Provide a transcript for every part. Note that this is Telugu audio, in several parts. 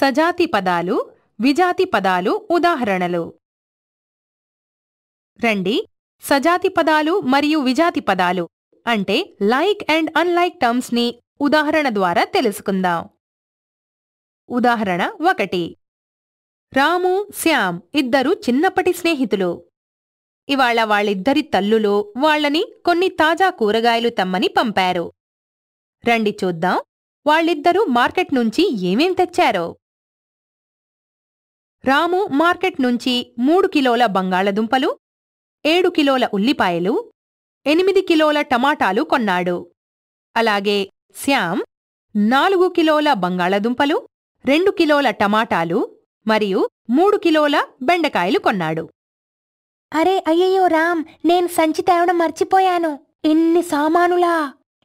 సజాతి పదాలు విజాతి పదాలు ఉదాహరణలు రండి సజాతి పదాలు మరియు విజాతి పదాలు అంటే లైక్ అండ్ అన్లైక్ టర్మ్స్ ని ఉదాహరణ ద్వారా తెలుసుకుందాం ఉదాహరణ ఒకటి రాము శ్యామ్ ఇద్దరు చిన్నప్పటి స్నేహితులు ఇవాళ వాళ్ళిద్దరి తల్లులు వాళ్ళని కొన్ని తాజా కూరగాయలు తమ్మని పంపారు రండి చూద్దాం వాళ్ళిద్దరూ మార్కెట్ నుంచి ఏమేం తెచ్చారో రాము మార్కెట్ నుంచి మూడు కిలోల బంగాళదుంపలు ఏడు కిలోల ఉల్లిపాయలు ఎనిమిది కిలోల టమాటాలు కొన్నాడు అలాగే శ్యామ్ నాలుగు కిలోల బంగాళదుంపలు రెండు కిలోల టమాటాలు మరియు మూడు కిలోల బెండకాయలు కొన్నాడు అరే అయ్యయ్యో రామ్ నేను సంచి తేవడం మర్చిపోయాను ఇన్ని సామానులా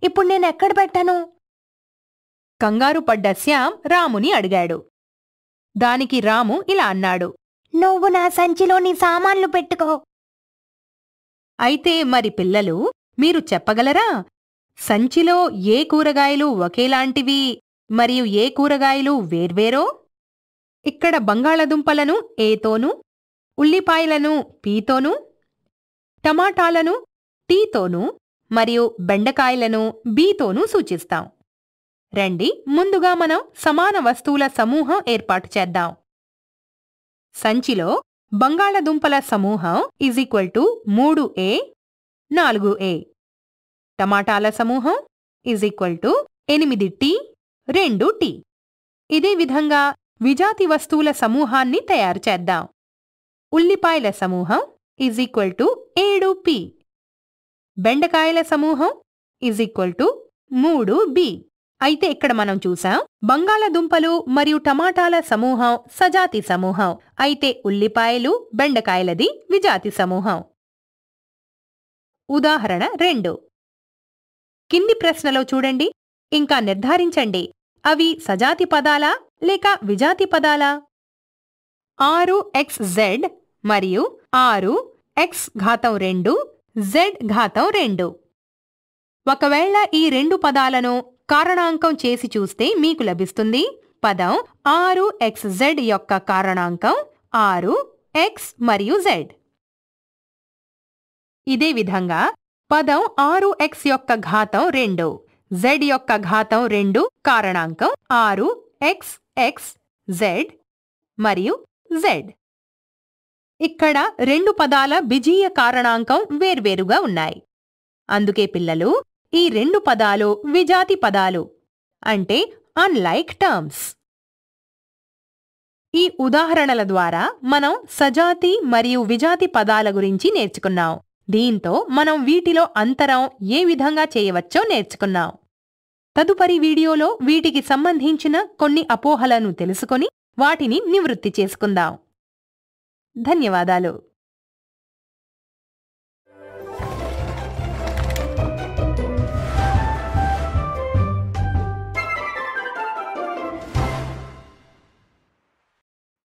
ఇప్పుడు నేనెక్కడ పెట్టను కంగారు పడ్డ శ్యామ్ రాముని అడిగాడు దానికి రాము ఇలా అన్నాడు నువ్వు నా సంచిలో నీ సామాన్లు పెట్టుకో అయితే మరి పిల్లలు మీరు చెప్పగలరా సంచిలో ఏ కూరగాయలు ఒకేలాంటివి మరియు ఏ కూరగాయలు వేర్వేరో ఇక్కడ బంగాళదుంపలను ఏతోను ఉల్లిపాయలను పీతోను టమాటాలను టీతోను మరియు బెండకాయలను బీతోనూ సూచిస్తాం రండి ముందుగా మనం సమాన వస్తువుల సమూహం ఏర్పాటు చేద్దాం సంచిలో బంగాళదుంపల సమూహం ఈజ్ ఈక్వల్ టు మూడు ఏ నాలుగు ఏ టమాటాల సమూహం ఈజ్ ఈక్వల్ టు ఎనిమిది టి రెండు టి ఇదే విధంగా విజాతి వస్తువుల సమూహాన్ని తయారు చేద్దాం ఉల్లిపాయల సమూహం ఈజ్ ఈక్వల్ టు ఏడు పి బెండకాయల సమూహం ఈజ్ ఈక్వల్ టు మూడు బి అయితే ఇక్కడ మనం చూసాం బంగాళదుంపలు మరియు టమాటాల సమూహం సజాతి సమూహం అయితే ఉల్లిపాయలు బెండకాయలది విజాతి సమూహం ఉదాహరణ రెండు కింది ప్రశ్నలో చూడండి ఇంకా నిర్ధారించండి అవి సజాతి పదాలా లేక విజాతి పదాలా ఆరు ఎక్స్ జెడ్ మరియు ఆరు ఎక్స్ ఘాతం రెండు జెడ్ ఘాతం రెండు ఒకవేళ ఈ రెండు పదాలను కారణాంకం చేసి చూస్తే మీకు లభిస్తుంది పదం ఆరు ఎక్స్ జెడ్ యొక్క కారణాంకం ఆరు ఎక్స్ మరియు జెడ్ ఇదే విధంగా పదం ఆరు ఎక్స్ యొక్క ఘాతం రెండు జెడ్ యొక్క ఘాతం రెండు కారణాంకం ఆరు ఎక్స్ ఎక్స్ జెడ్ మరియు జెడ్ ఇక్కడ రెండు పదాల బిజీయ కారణాంకం వేర్వేరుగా ఉన్నాయి అందుకే పిల్లలు ఈ రెండు పదాలు విజాతి పదాలు అంటే అన్లైక్ టర్మ్స్ ఈ ఉదాహరణల ద్వారా మనం సజాతి మరియు విజాతి పదాల గురించి నేర్చుకున్నాం దీంతో మనం వీటిలో అంతరం ఏ విధంగా చేయవచ్చో నేర్చుకున్నాం తదుపరి వీడియోలో వీటికి సంబంధించిన కొన్ని అపోహలను తెలుసుకొని వాటిని నివృత్తి చేసుకుందాం ధన్యవాదాలు